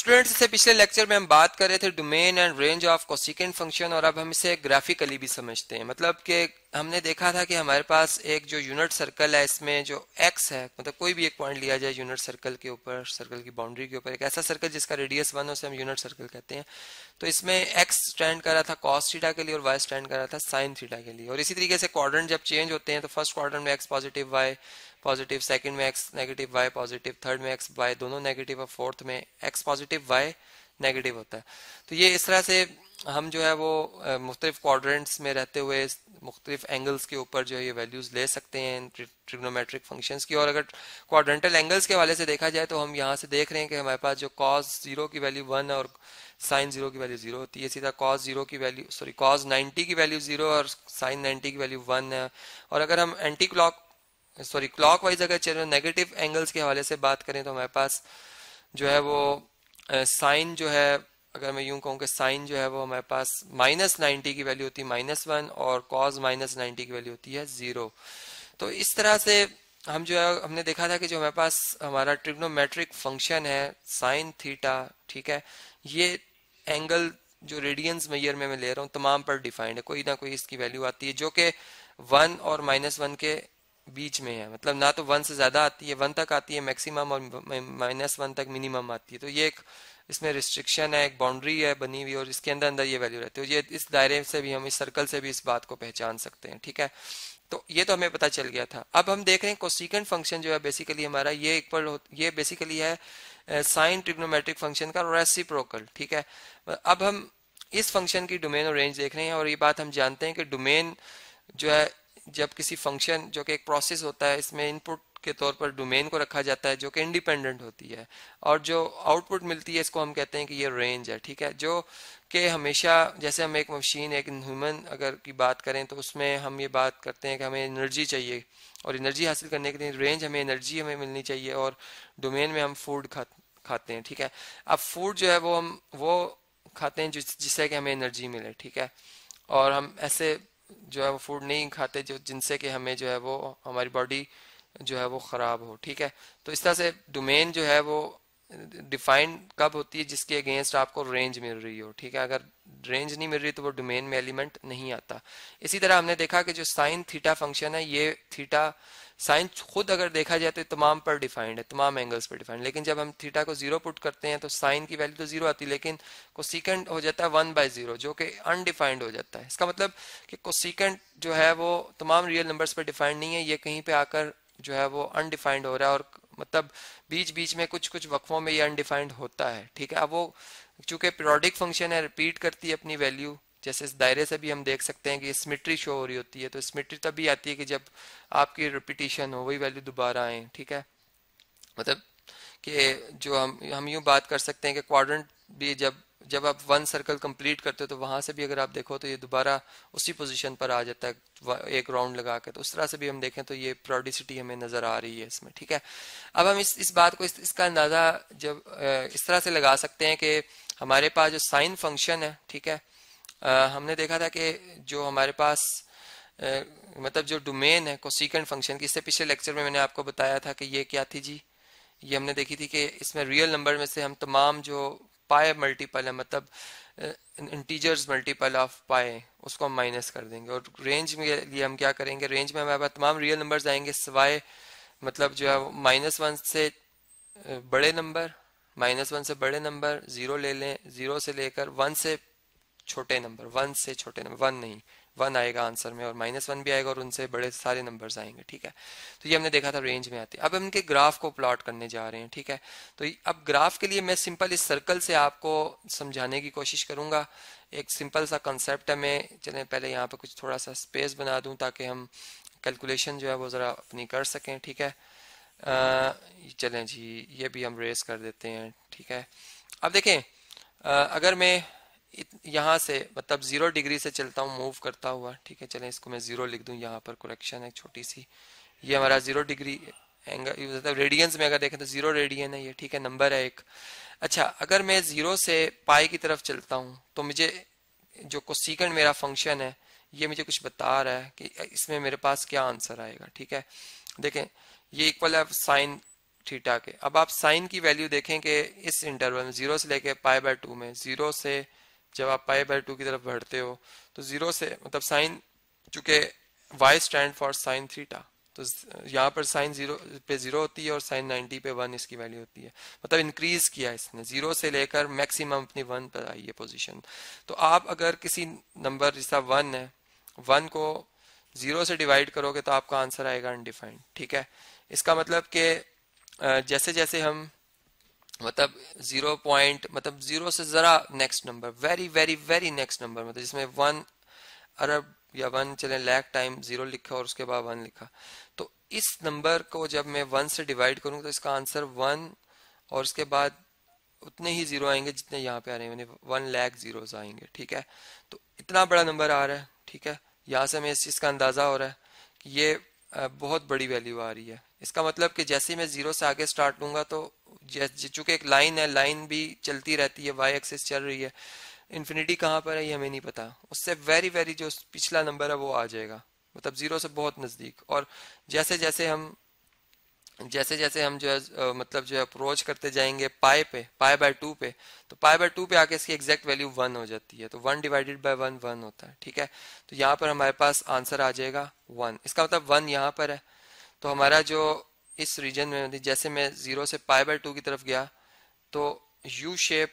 students से पिछले lecture में हम बात कर रहे थे domain and range of cosecant function और अब हम इसे ग्राफिकली भी समझते हैं मतलब कि हमने देखा था कि हमारे पास एक जो यूनिट सर्कल है इसमें जो एक्स है मतलब कोई भी एक पॉइंट लिया जाए यूनिट सर्कल के ऊपर सर्कल की बाउंड्री के ऊपर एक ऐसा सर्कल जिसका रेडियस वन उसे हम यूनिट सर्कल कहते हैं तो इसमें एक्स स्टैंड कर रहा था कॉस थीटा के लिए और वाई स्टैंड कर रहा था साइन थीटा के लिए और इसी तरीके से क्वाड्रेंट जब चेंज होते हैं तो फर्स्ट क्वाड्रेंट में X positive Y positive second में X negative Y positive third में एक्स वाई दोनों नेगेटिव और फोर्थ में एक्स पॉजिटिव वाई नेगेटिव होता है तो ये इस तरह से हम जो है वो मुख्तलिफ क्वाड्रेंट्स में रहते हुए मुख्तलिफ एंगल्स के ऊपर जो है ये वैल्यूज़ ले सकते हैं ट्रिग्नोमेट्रिक फंक्शंस की और अगर क्वाड्रेंटल एंगल्स के हवाले से देखा जाए तो हम यहाँ से देख रहे हैं कि हमारे पास जो कॉस जीरो की वैल्यू वन और साइन जीरो की वैल्यू जीरो होती है इसी तरह कॉस जीरो की वैल्यू सॉरी कॉस नाइन्टी की वैल्यू जीरो और साइन नाइन्टी की वैल्यू वन है और अगर हम anti clock sorry clockwise अगर चलो नेगेटिव एंगल्स के हवाले से बात करें तो हमारे पास जो है वो साइन जो है अगर मैं यूं कहूं कि साइन जो है वो हमारे पास माइनस नाइन्टी की वैल्यू होती है माइनस वन और कॉज माइनस नाइन्टी की वैल्यू होती है जीरो तो इस तरह से हम जो है हमने देखा था कि जो हमारे पास हमारा ट्रिग्नोमेट्रिक फंक्शन है साइन थीटा ठीक है ये एंगल जो रेडियंस मेयर में मैं ले रहा हूँ तमाम पर डिफाइंड है कोई ना कोई इसकी वैल्यू आती है जो कि वन और माइनस वन के बीच में है मतलब ना तो वन से ज्यादा आती है वन तक आती है मैक्सिमम और माइनस वन तक मिनिमम आती है तो ये एक इसमें रिस्ट्रिक्शन है एक बाउंड्री है बनी हुई और इसके अंदर अंदर ये वैल्यू रहती है ये इस दायरे से भी हम इस सर्कल से भी इस बात को पहचान सकते हैं ठीक है तो ये तो हमें पता चल गया था अब हम देख रहे हैं कोसिकेंट फंक्शन जो है बेसिकली हमारा ये एक पर ये बेसिकली है साइन ट्रिग्नोमेट्रिक फंक्शन का रेसिप्रोकल ठीक है अब हम इस फंक्शन की डोमेन और रेंज देख रहे हैं और ये बात हम जानते हैं कि डोमेन जो है जब किसी फंक्शन जो कि एक प्रोसेस होता है इसमें इनपुट के तौर पर डोमेन को रखा जाता है जो कि इंडिपेंडेंट होती है और जो आउटपुट मिलती है इसको हम कहते हैं कि ये रेंज है ठीक है जो कि हमेशा जैसे हम एक मशीन एक ह्यूमन अगर की बात करें तो उसमें हम ये बात करते हैं कि हमें एनर्जी चाहिए और एनर्जी हासिल करने के लिए रेंज हमें एनर्जी हमें मिलनी चाहिए और डोमेन में हम फूड खा खाते हैं ठीक है अब फूड जो है वो हम वो खाते हैं जिससे कि हमें एनर्जी मिले ठीक है और हम ऐसे जो है वो फूड नहीं खाते जो जिनसे कि हमें जो है वो हमारी बॉडी जो है वो ख़राब हो ठीक है तो इस तरह से डोमेन जो है वो डिफाइंड कब होती है जिसके अगेंस्ट आपको रेंज मिल रही हो ठीक है अगर रेंज नहीं मिल रही तो वो डोमेन में एलिमेंट नहीं आता इसी तरह हमने देखा कि जो साइन थीटा फंक्शन है ये थीटा साइन खुद अगर देखा जाए तो तमाम पर डिफाइंड है तमाम एंगल्स पर डिफाइंड लेकिन जब हम थीटा को जीरो पुट करते हैं तो साइन की वैल्यू तो जीरो आती है लेकिन कोसिकेंड हो जाता है वन बाय जीरो जो कि अनडिफाइंड हो जाता है इसका मतलब कि कोसिकेंड जो है वो तमाम रियल नंबर्स पर डिफाइंड नहीं है ये कहीं पे आकर जो है वो अनडिफाइंड हो रहा है और मतलब बीच बीच में कुछ कुछ वक्फों में ये अनडिफाइंड होता है ठीक है अब वो चूंकि प्रोडिक फंक्शन है रिपीट करती है अपनी वैल्यू जैसे इस दायरे से भी हम देख सकते हैं कि स्मिट्री शो हो रही होती है तो स्मिट्री तभी आती है कि जब आपकी रिपीटिशन हो वही वैल्यू दोबारा आए ठीक है मतलब कि जो हम हम यूँ बात कर सकते हैं कि क्वाड्रेंट भी जब जब आप वन सर्कल कंप्लीट करते हो तो वहां से भी अगर आप देखो तो ये दोबारा उसी पोजीशन पर आ जाता है एक राउंड लगा के तो उस तरह से भी हम देखें तो ये प्रोडिसिटी हमें नजर आ रही है इसमें ठीक है अब हम इस इस बात को इस, इसका अंदाजा जब इस तरह से लगा सकते हैं कि हमारे पास जो साइन फंक्शन है ठीक है आ, हमने देखा था कि जो हमारे पास आ, मतलब जो डोमेन है कोसिकंड फंक्शन की इससे पिछले लेक्चर में मैंने आपको बताया था कि ये क्या थी जी ये हमने देखी थी कि इसमें रियल नंबर में से हम तमाम जो पाए मल्टीपल है मतलब इंटीजर्स मल्टीपल ऑफ पाए उसको हम माइनस कर देंगे और रेंज में लिए हम क्या करेंगे रेंज में हमारे पास तमाम रियल नंबर्स आएंगे सिवाय मतलब जो है माइनस वन से बड़े नंबर माइनस वन से बड़े नंबर जीरो ले लें जीरो से लेकर वन से छोटे नंबर वन से छोटे नंबर वन नहीं वन आएगा आंसर में और माइनस वन भी आएगा और उनसे बड़े सारे नंबर्स आएंगे ठीक है तो ये हमने देखा था रेंज में आते हैं अब हम इनके ग्राफ को प्लॉट करने जा रहे हैं ठीक है तो अब ग्राफ के लिए मैं सिंपल इस सर्कल से आपको समझाने की कोशिश करूंगा एक सिंपल सा कंसेप्ट है मैं चले पहले यहाँ पर कुछ थोड़ा सा स्पेस बना दूँ ताकि हम कैलकुलेशन जो है वो ज़रा अपनी कर सकें ठीक है चलें जी ये भी हम रेस कर देते हैं ठीक है अब देखें आ, अगर मैं यहाँ से मतलब ज़ीरो डिग्री से चलता हूँ मूव करता हुआ ठीक है चले इसको मैं ज़ीरो लिख दूँ यहाँ पर कुरेक्शन है छोटी सी ये हमारा ज़ीरो डिग्री एंगल मतलब रेडियंस में अगर देखें तो ज़ीरो रेडियन है ये ठीक है नंबर है एक अच्छा अगर मैं ज़ीरो से पाई की तरफ चलता हूँ तो मुझे जो कोसिकंड मेरा फंक्शन है ये मुझे कुछ बता रहा है कि इसमें मेरे पास क्या आंसर आएगा ठीक है देखें ये इक्वल है साइन थीटा के अब आप साइन की वैल्यू देखें कि इस इंटरवल में जीरो से लेके पाई बाय टू में जीरो से जब आप पाई बाई टू की तरफ बढ़ते हो तो जीरो से मतलब साइन चूंकि Y stand for sine theta तो यहाँ पर साइन जीरो पे जीरो होती है और साइन नाइनटी पे वन इसकी वैल्यू होती है मतलब इंक्रीज किया इसने जीरो से लेकर मैक्सिमम अपनी वन पर आई है पोजीशन तो आप अगर किसी नंबर जैसा वन है वन को जीरो से डिवाइड करोगे तो आपका आंसर आएगा अनडिफाइंड ठीक है इसका मतलब कि जैसे जैसे हम मतलब जीरो पॉइंट मतलब जीरो से जरा next number very very very next number मतलब जिसमें वन अरब या वन चले लैक टाइम जीरो लिखा और उसके बाद वन लिखा तो इस नंबर को जब मैं वन से डिवाइड करूंगा तो इसका आंसर वन और उसके बाद उतने ही जीरो आएंगे जितने यहाँ पे आ रहे हैं वन लैख जीरो आएंगे ठीक है तो इतना बड़ा नंबर आ रहा है ठीक है यहाँ से हमें इस चीज़ का अंदाज़ा हो रहा है कि ये बहुत बड़ी वैल्यू आ रही है इसका मतलब कि जैसे ही मैं जीरो से आगे स्टार्ट लूंगा तो चूंकि एक लाइन है लाइन भी चलती रहती है वाई एक्सिस चल रही है इन्फिनिटी कहाँ पर है ये हमें नहीं पता उससे वेरी वेरी जो पिछला नंबर है वो आ जाएगा मतलब जीरो से बहुत नज़दीक और जैसे जैसे हम जैसे जैसे हम जो है मतलब जो है अप्रोच करते जाएंगे पाए पे पाए बाय टू पे तो पाए बाय टू पे आके इसकी एग्जैक्ट वैल्यू वन हो जाती है तो one divided by one one होता है ठीक है तो यहाँ पर हमारे पास आंसर आ जाएगा वन इसका मतलब वन यहाँ पर है तो हमारा जो इस रीजन में थी जैसे मैं ज़ीरो से पाई बाई टू की तरफ गया तो यू शेप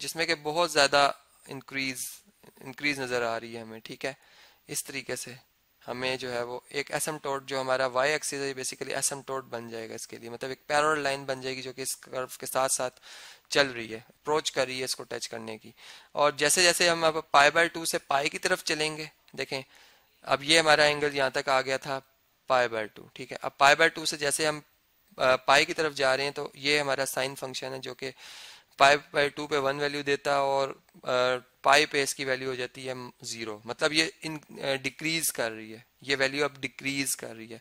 जिसमें कि बहुत ज़्यादा इंक्रीज इंक्रीज नज़र आ रही है हमें ठीक है इस तरीके से हमें जो है वो एक एसम टोट जो हमारा वाई एक्सिस है बेसिकली एसम टोट बन जाएगा इसके लिए मतलब एक पैरल लाइन बन जाएगी जो कि इस कर्व के साथ साथ चल रही है अप्रोच कर रही है इसको टच करने की और जैसे जैसे हम अब पाई बाई टू से पाई की तरफ चलेंगे देखें अब ये हमारा एंगल यहाँ तक आ गया था पाई बाय टू ठीक है अब पाई बाय टू से जैसे हम पाई की तरफ जा रहे हैं तो ये हमारा साइन फंक्शन है जो कि पाई बाय टू पे वन वैल्यू देता है और पाई पे इसकी वैल्यू हो जाती है जीरो मतलब ये इन डिक्रीज कर रही है ये वैल्यू अब डिक्रीज कर रही है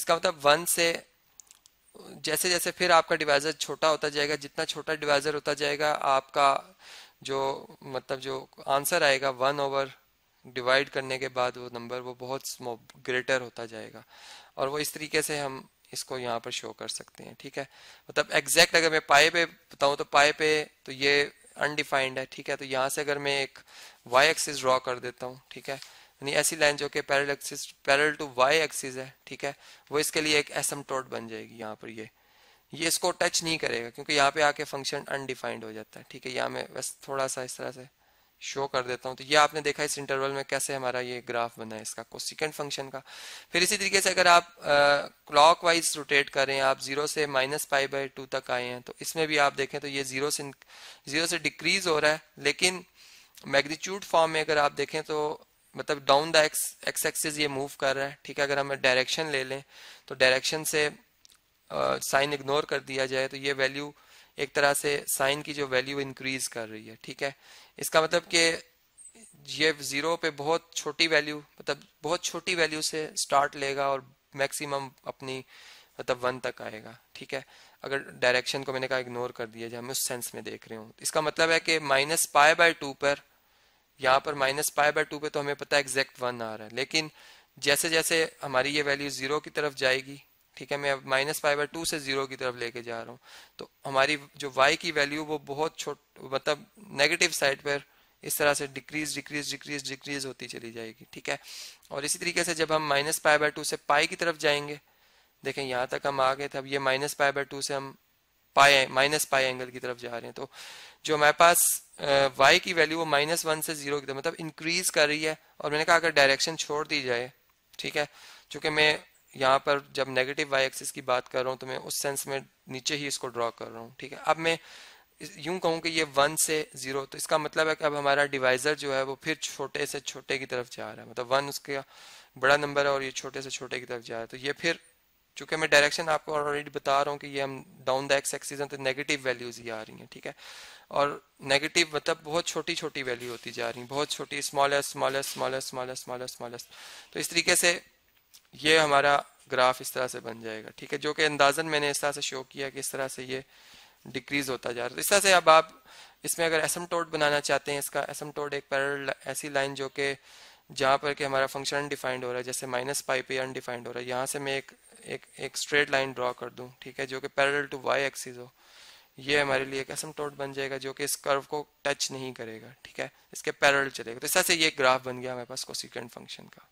इसका मतलब वन से जैसे जैसे फिर आपका डिवाइजर छोटा होता जाएगा जितना छोटा डिवाइजर होता जाएगा आपका जो मतलब जो आंसर आएगा वन ओवर डिवाइड करने के बाद वो नंबर वो बहुत ग्रेटर होता जाएगा और वो इस तरीके से हम इसको यहाँ पर शो कर सकते हैं ठीक है मतलब एग्जैक्ट अगर मैं पाए पे बताऊँ तो पाए पे तो ये अनडिफाइंड है ठीक है तो यहाँ से अगर मैं एक वाई एक्सिस ड्रॉ कर देता हूँ ठीक है यानी ऐसी लाइन जो कि parallel axis parallel to Y axis है ठीक है वो इसके लिए एक टोट बन जाएगी यहाँ पर ये ये इसको टच नहीं करेगा क्योंकि यहाँ पे आके फंक्शन अनडिफाइंड हो जाता है ठीक है यहाँ में बस थोड़ा सा इस तरह से शो कर देता हूं तो ये आपने देखा इस इंटरवल में कैसे हमारा ये ग्राफ बना है इसका कोसिकेंट फंक्शन का फिर इसी तरीके से अगर आप क्लॉक वाइज रोटेट करें आप जीरो से माइनस फाइव बाई टू तक आए हैं तो इसमें भी आप देखें तो ये जीरो से जीरो से डिक्रीज हो रहा है लेकिन मैग्नीट्यूड फॉर्म में अगर आप देखें तो मतलब down the X X axis ये मूव कर रहा है ठीक है अगर हम डायरेक्शन ले लें तो डायरेक्शन से साइन uh, इग्नोर कर दिया जाए तो ये वैल्यू एक तरह से साइन की जो वैल्यू इंक्रीज कर रही है ठीक है इसका मतलब कि ये जीरो पे बहुत छोटी वैल्यू मतलब बहुत छोटी वैल्यू से स्टार्ट लेगा और मैक्सिमम अपनी मतलब वन तक आएगा ठीक है अगर डायरेक्शन को मैंने कहा इग्नोर कर दिया जाए हम उस सेंस में देख रहे हूँ इसका मतलब है कि माइनस पाए बाय टू पर यहाँ पर माइनस पाए बाय टू पर तो हमें पता है एग्जैक्ट वन आ रहा है लेकिन जैसे जैसे हमारी ये वैल्यू जीरो की तरफ जाएगी ठीक है मैं अब माइनस फाइव बाय टू से जीरो की तरफ लेके जा रहा हूँ तो हमारी जो वाई की वैल्यू वो बहुत छोट मतलब नेगेटिव साइड पर इस तरह से डिक्रीज डिक्रीज डिक्रीज डिक्रीज होती चली जाएगी ठीक है और इसी तरीके से जब हम माइनस फाइव बाई टू से पाई की तरफ जाएंगे देखें यहाँ तक हम आ गए थे अब ये माइनस फाइव बाय टू से हम पाए माइनस पाई एंगल की तरफ जा रहे हैं तो जो हमारे पास वाई की वैल्यू वो माइनस वन से जीरो की तरफ मतलब इंक्रीज कर रही है और मैंने कहा अगर डायरेक्शन छोड़ दी जाए ठीक है चूंकि मैं यहाँ पर जब नेगेटिव वाई एक्सिस की बात कर रहा हूँ तो मैं उस सेंस में नीचे ही इसको ड्रॉ कर रहा हूँ ठीक है अब मैं यूं कहूँ कि ये वन से जीरो तो इसका मतलब है कि अब हमारा डिवाइजर जो है वो फिर छोटे से छोटे की तरफ जा रहा है मतलब वन उसका बड़ा नंबर है और ये छोटे से छोटे की तरफ जा रहा है तो ये फिर चूंकि मैं डायरेक्शन आपको ऑलरेडी बता रहा हूँ कि ये हम डाउन द एक्स एक्सिस तो नेगेटिव वैल्यूज ही आ रही हैं ठीक है और नेगेटिव मतलब बहुत छोटी छोटी वैल्यू होती जा रही है बहुत छोटी smallest smallest smallest smallest smallest smallest तो इस तरीके से ये हमारा ग्राफ इस तरह से बन जाएगा ठीक है जो कि अंदाजन मैंने इस तरह से शो किया कि इस तरह से ये डिक्रीज होता जा रहा है तो इस तरह से अब आप इसमें अगर एसम टोड बनाना चाहते हैं इसका एसम टोड एक पैरल ऐसी लाइन जो कि जहाँ पर कि हमारा फंक्शन अनडिफाइंड हो रहा है जैसे माइनस पाई पे अनडिफाइंड हो रहा है यहाँ से मैं एक एक एक स्ट्रेट लाइन ड्रॉ कर दूँ ठीक है जो कि पैरल टू वाई एक्सिस हो ये हमारे लिए एक एसम टोट बन जाएगा जो कि इस कर्व को टच नहीं करेगा ठीक है इसके पैरल चलेगा तो इस तरह से ये ग्राफ बन गया हमारे पास कोसिकेंट फंक्शन का